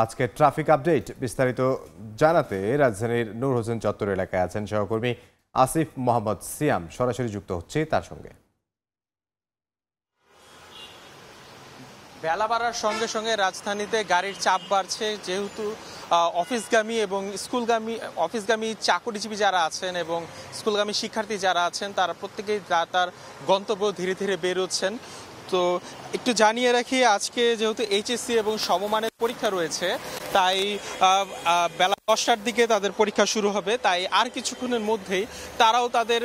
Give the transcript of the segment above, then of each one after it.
আজকে traffic update বিস্তারিত জানাতে রাজধানীর নূর হোসেন চত্বর এলাকায় আছেন সহকর্মী আসিফ মোহাম্মদ সিয়াম সরাসরি যুক্ত হচ্ছে তার সঙ্গে বেলা বাড়ার সঙ্গে সঙ্গে রাজধানীতে গাড়ির চাপ বাড়ছে যেহেতু অফিসগামী এবং স্কুলগামী অফিসগামী চাকরিজীবী যারা আছেন এবং স্কুলগামী শিক্ষার্থী যারা আছেন তারা প্রত্যেকেই তার গন্তব্য ধীরে ধীরে বেরোচ্ছেন তো একটু জানিয়ে রাখি আজকে যেহেতু এইচএসসি এবং সমমানের পরীক্ষা রয়েছে তাই বেলা দশটার দিকে তাদের পরীক্ষা শুরু হবে তাই আর কিছুক্ষণের মধ্যেই তারাও তাদের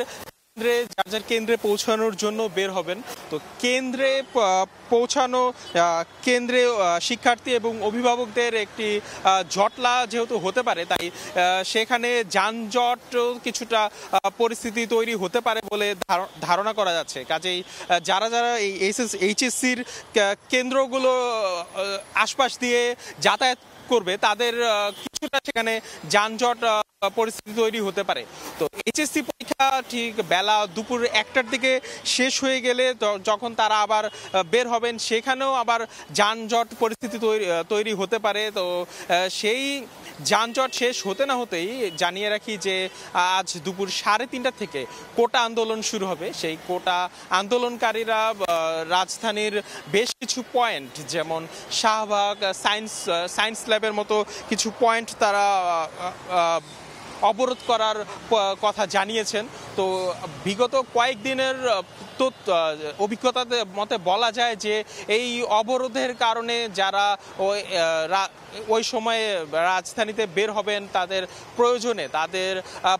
কেন্দ্রে যার যার কেন্দ্রে পৌঁছানোর জন্য বের হবেন তো কেন্দ্রে পৌঁছানো কেন্দ্রে শিক্ষার্থী এবং অভিভাবকদের একটি জটলা যেহেতু হতে পারে তাই সেখানে যানজট কিছুটা পরিস্থিতি তৈরি হতে পারে বলে ধারণা করা যাচ্ছে কাজেই যারা যারা এই এইচএস এইচএসসির কেন্দ্রগুলো আশপাশ দিয়ে যাতায়াত করবে তাদের কিছুটা সেখানে যানজট পরিস্থিতি তৈরি হতে পারে তো এইচএসসি পরীক্ষা ঠিক বেলা দুপুর একটার দিকে শেষ হয়ে গেলে যখন তারা আবার বের হবেন সেখানেও আবার যানজট পরিস্থিতি তৈরি তৈরি হতে পারে তো সেই যানজট শেষ হতে না হতেই জানিয়ে রাখি যে আজ দুপুর সাড়ে তিনটা থেকে কোটা আন্দোলন শুরু হবে সেই কোটা আন্দোলনকারীরা রাজধানীর বেশ কিছু পয়েন্ট যেমন শাহবাগ সায়েন্স সায়েন্স ল্যাবের মতো কিছু পয়েন্ট তারা অবরোধ করার কথা জানিয়েছেন তো বিগত কয়েকদিনের অভিজ্ঞতার মতে বলা যায় যে এই অবরোধের কারণে যারা ওই সময়ে রাজধানীতে বের হবেন তাদের প্রয়োজনে তাদের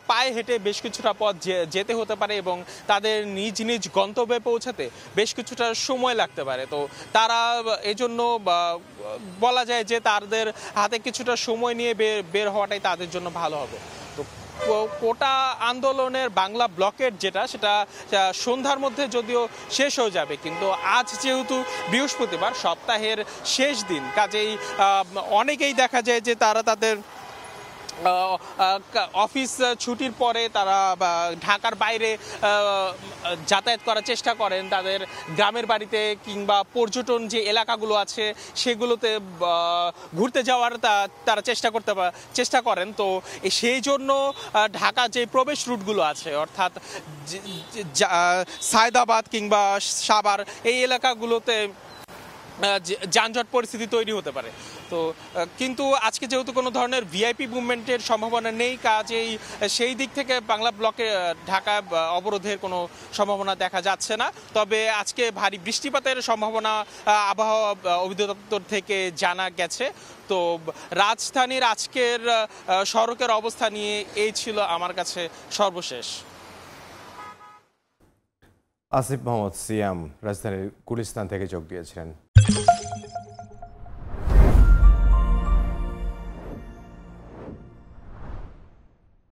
পায়ে হেঁটে বেশ কিছুটা পথ যেতে হতে পারে এবং তাদের নিজ নিজ গন্তব্যে পৌঁছাতে বেশ কিছুটা সময় লাগতে পারে তো তারা এজন্য বলা যায় যে তাদের হাতে কিছুটা সময় নিয়ে বের হওয়াটাই তাদের জন্য ভালো হবে তো কোটা আন্দোলনের বাংলা ব্লকের যেটা সেটা সন্ধ্যার মধ্যে যদিও শেষ হয়ে যাবে কিন্তু আজ যেহেতু বৃহস্পতিবার সপ্তাহের শেষ দিন কাজেই অনেকেই দেখা যায় যে তারা তাদের অফিস ছুটির পরে তারা ঢাকার বাইরে যাতায়াত করার চেষ্টা করেন তাদের গ্রামের বাড়িতে কিংবা পর্যটন যে এলাকাগুলো আছে সেগুলোতে ঘুরতে যাওয়ার তারা চেষ্টা করতে চেষ্টা করেন তো সেই জন্য ঢাকা যে প্রবেশ রুটগুলো আছে অর্থাৎ সায়দাবাদ কিংবা সাবার এই এলাকাগুলোতে যানজট পরিস্থিতি তৈরি হতে পারে তো কিন্তু আজকে যেহেতু কোনো ধরনের ভিআইপি মুভমেন্টের সম্ভাবনা নেই কাজেই সেই দিক থেকে বাংলা ব্লকে ঢাকা অবরোধের কোনো সম্ভাবনা দেখা যাচ্ছে না তবে আজকে ভারী বৃষ্টিপাতের সম্ভাবনা আবহাওয়া অধিদপ্তর থেকে জানা গেছে তো রাজধানীর আজকের সড়কের অবস্থা নিয়ে এই ছিল আমার কাছে সর্বশেষ আসিফ মোহাম্মদ সিয়াম রাজধানীর গুলিস্তান থেকে যোগ দিয়েছিলেন